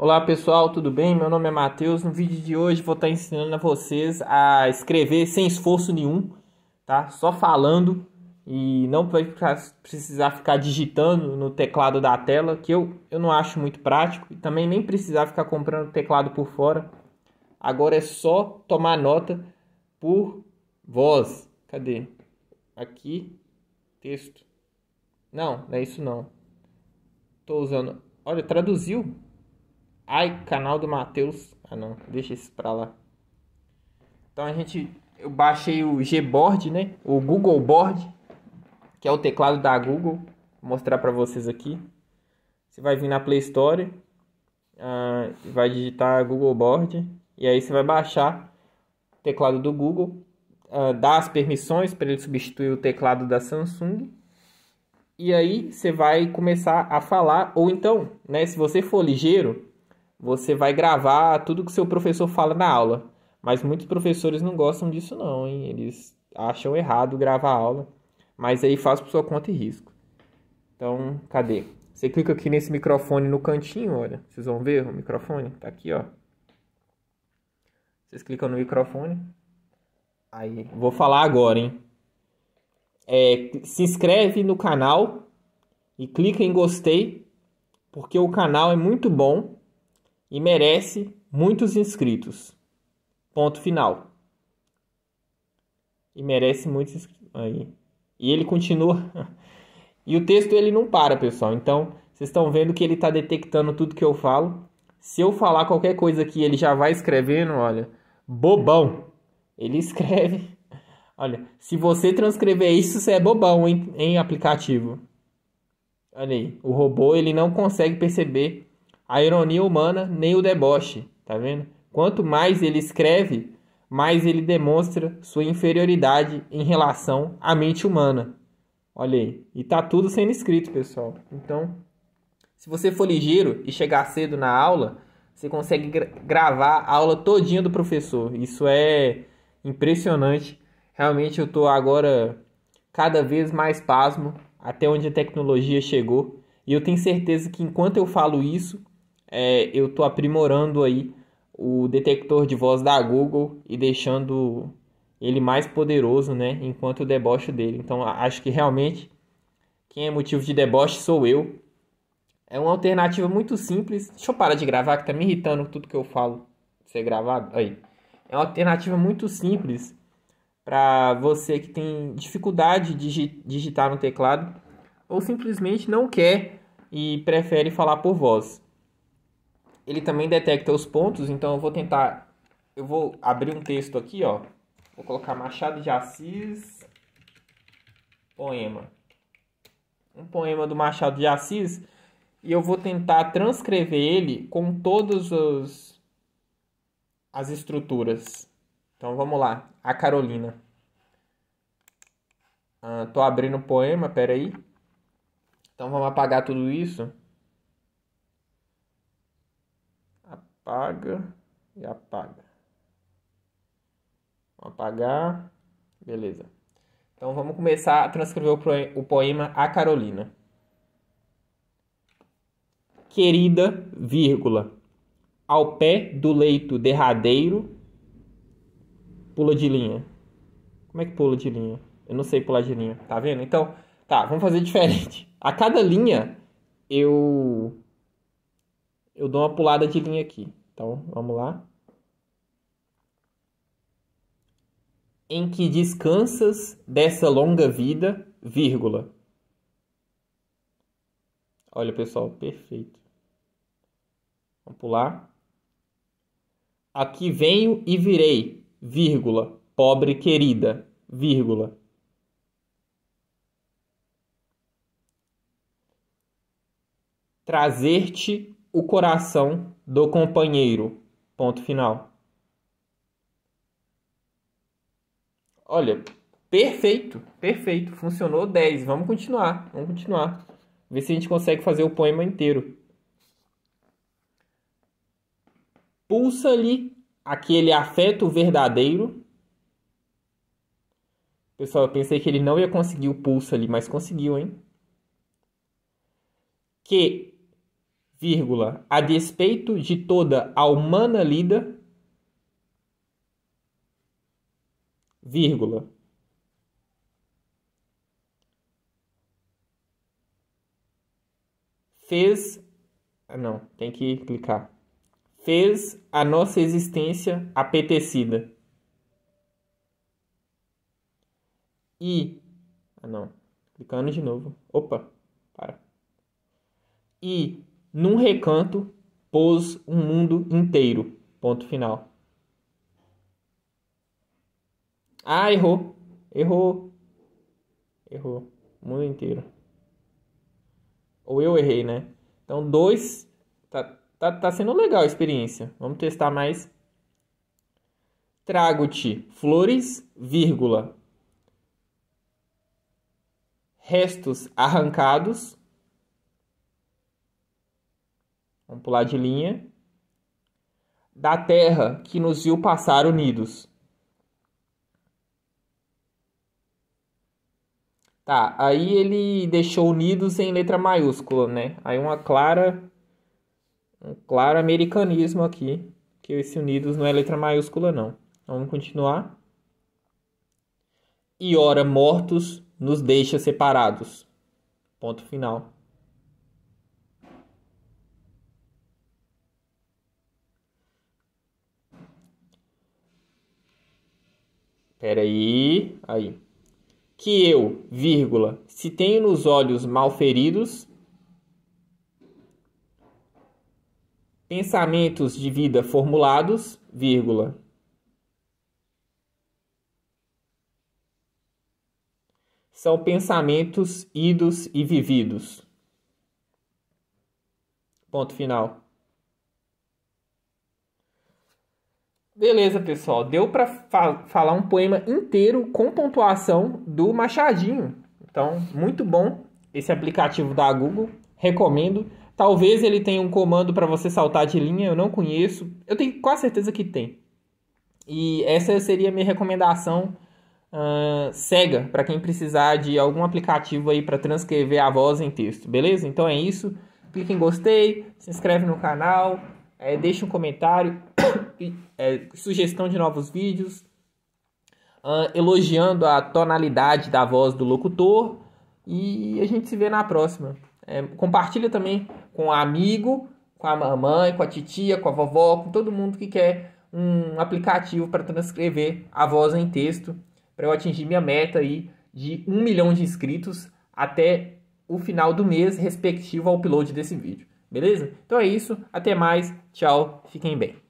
Olá pessoal, tudo bem? Meu nome é Matheus. No vídeo de hoje vou estar tá ensinando a vocês a escrever sem esforço nenhum, tá? Só falando e não vai precisar ficar digitando no teclado da tela, que eu, eu não acho muito prático, e também nem precisar ficar comprando teclado por fora. Agora é só tomar nota por voz. Cadê? Aqui, texto. Não, não é isso não. Tô usando. Olha, traduziu. Ai, canal do Matheus. Ah, não, deixa isso pra lá. Então a gente. Eu baixei o Gboard, né? O Google Board, que é o teclado da Google. Vou mostrar pra vocês aqui. Você vai vir na Play Store, ah, vai digitar Google Board, e aí você vai baixar o teclado do Google, ah, dar as permissões para ele substituir o teclado da Samsung e aí você vai começar a falar, ou então, né, se você for ligeiro, você vai gravar tudo que seu professor fala na aula. Mas muitos professores não gostam disso não, hein? Eles acham errado gravar a aula, mas aí faz por sua conta e risco. Então, cadê? Você clica aqui nesse microfone no cantinho, olha. Vocês vão ver o microfone? Tá aqui, ó. Vocês clicam no microfone. Aí, vou falar agora, hein? É, se inscreve no canal e clica em gostei, porque o canal é muito bom e merece muitos inscritos. Ponto final. E merece muitos inscritos. Aí. E ele continua. E o texto ele não para, pessoal. Então, vocês estão vendo que ele está detectando tudo que eu falo. Se eu falar qualquer coisa aqui, ele já vai escrevendo, olha, bobão. Ele escreve. Olha, se você transcrever isso, você é bobão, hein, em aplicativo. Olha aí, o robô ele não consegue perceber a ironia humana nem o deboche, tá vendo? Quanto mais ele escreve, mais ele demonstra sua inferioridade em relação à mente humana. Olha aí, e tá tudo sendo escrito, pessoal. Então, se você for ligeiro e chegar cedo na aula, você consegue gra gravar a aula todinha do professor. Isso é impressionante. Realmente eu tô agora cada vez mais pasmo até onde a tecnologia chegou. E eu tenho certeza que enquanto eu falo isso, é, eu estou aprimorando aí o detector de voz da Google e deixando ele mais poderoso, né, enquanto o deboche dele. Então, acho que realmente quem é motivo de deboche sou eu. É uma alternativa muito simples. Deixa eu parar de gravar que tá me irritando tudo que eu falo ser gravado. Aí. É uma alternativa muito simples para você que tem dificuldade de digitar no teclado ou simplesmente não quer e prefere falar por voz ele também detecta os pontos, então eu vou tentar. Eu vou abrir um texto aqui, ó. Vou colocar Machado de Assis, poema. Um poema do Machado de Assis. E eu vou tentar transcrever ele com todas os, as estruturas. Então vamos lá. A Carolina. Ah, tô abrindo o poema, peraí. Então vamos apagar tudo isso. apaga e apaga. Apagar, beleza. Então vamos começar a transcrever o poema A Carolina. Querida, vírgula, ao pé do leito derradeiro, pula de linha. Como é que pula de linha? Eu não sei pular de linha, tá vendo? Então, tá, vamos fazer diferente. A cada linha eu eu dou uma pulada de linha aqui. Então, vamos lá. Em que descansas dessa longa vida, vírgula. Olha, pessoal, perfeito. Vamos pular. Aqui venho e virei, vírgula, pobre querida, vírgula. Trazer-te o coração do companheiro. Ponto final. Olha, perfeito, perfeito. Funcionou 10. Vamos continuar, vamos continuar. Ver se a gente consegue fazer o poema inteiro. Pulsa-lhe aquele afeto verdadeiro. Pessoal, eu pensei que ele não ia conseguir o pulso ali, mas conseguiu, hein? Que vírgula, a despeito de toda a humana lida, vírgula. Fez. Ah, não, tem que clicar. Fez a nossa existência apetecida. E. Ah, não. Clicando de novo. Opa, para. E num recanto pôs um mundo inteiro. Ponto final. Ah, errou. Errou. Errou. O mundo inteiro. Ou eu errei, né? Então, dois. Tá, tá, tá sendo legal a experiência. Vamos testar mais. Trago-te flores, vírgula. Restos arrancados, Vamos pular de linha. Da terra que nos viu passar unidos. Tá, aí ele deixou unidos em letra maiúscula, né? Aí uma clara. Um claro americanismo aqui. Que esse unidos não é letra maiúscula, não. Vamos continuar. E ora mortos nos deixa separados. Ponto final. Peraí, aí. Que eu, vírgula, se tenho nos olhos mal feridos, pensamentos de vida formulados, vírgula. São pensamentos idos e vividos. Ponto final. Beleza, pessoal. Deu para fa falar um poema inteiro com pontuação do Machadinho. Então, muito bom esse aplicativo da Google. Recomendo. Talvez ele tenha um comando para você saltar de linha, eu não conheço. Eu tenho quase certeza que tem. E essa seria a minha recomendação uh, cega para quem precisar de algum aplicativo aí para transcrever a voz em texto, beleza? Então é isso. Clique em gostei, se inscreve no canal, é, deixa um comentário é, sugestão de novos vídeos, uh, elogiando a tonalidade da voz do locutor. E a gente se vê na próxima. É, compartilha também com o amigo, com a mamãe, com a titia, com a vovó, com todo mundo que quer um aplicativo para transcrever a voz em texto, para eu atingir minha meta aí de um milhão de inscritos até o final do mês, respectivo ao upload desse vídeo. Beleza? Então é isso, até mais, tchau, fiquem bem.